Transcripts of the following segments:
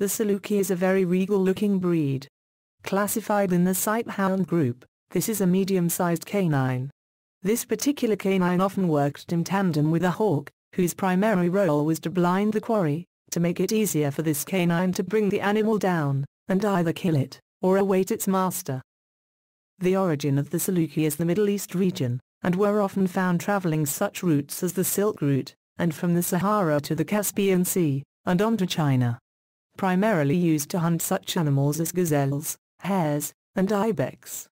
The Saluki is a very regal-looking breed. Classified in the Sighthound group, this is a medium-sized canine. This particular canine often worked in tandem with a hawk, whose primary role was to blind the quarry, to make it easier for this canine to bring the animal down, and either kill it, or await its master. The origin of the Saluki is the Middle East region, and were often found traveling such routes as the Silk Route, and from the Sahara to the Caspian Sea, and on to China primarily used to hunt such animals as gazelles, hares, and ibex.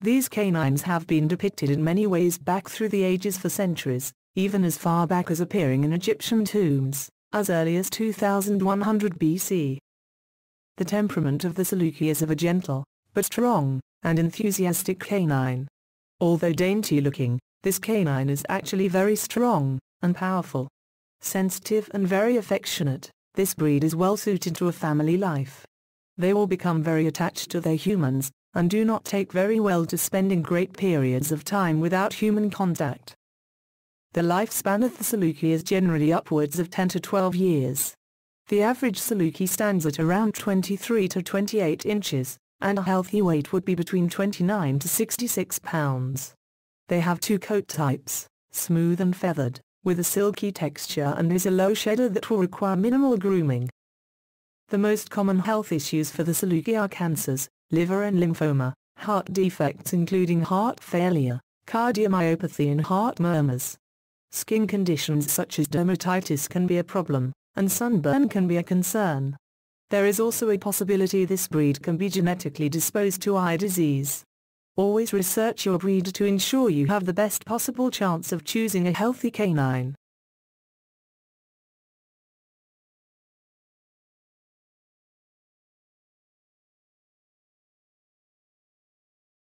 These canines have been depicted in many ways back through the ages for centuries, even as far back as appearing in Egyptian tombs, as early as 2100 BC. The temperament of the Saluki is of a gentle, but strong, and enthusiastic canine. Although dainty looking, this canine is actually very strong, and powerful. Sensitive and very affectionate, this breed is well suited to a family life. They all become very attached to their humans, and do not take very well to spending great periods of time without human contact. The lifespan of the Saluki is generally upwards of 10 to 12 years. The average Saluki stands at around 23 to 28 inches, and a healthy weight would be between 29 to 66 pounds. They have two coat types, smooth and feathered with a silky texture and is a low shader that will require minimal grooming. The most common health issues for the Saluki are cancers, liver and lymphoma, heart defects including heart failure, cardiomyopathy and heart murmurs. Skin conditions such as dermatitis can be a problem, and sunburn can be a concern. There is also a possibility this breed can be genetically disposed to eye disease. Always research your breed to ensure you have the best possible chance of choosing a healthy canine.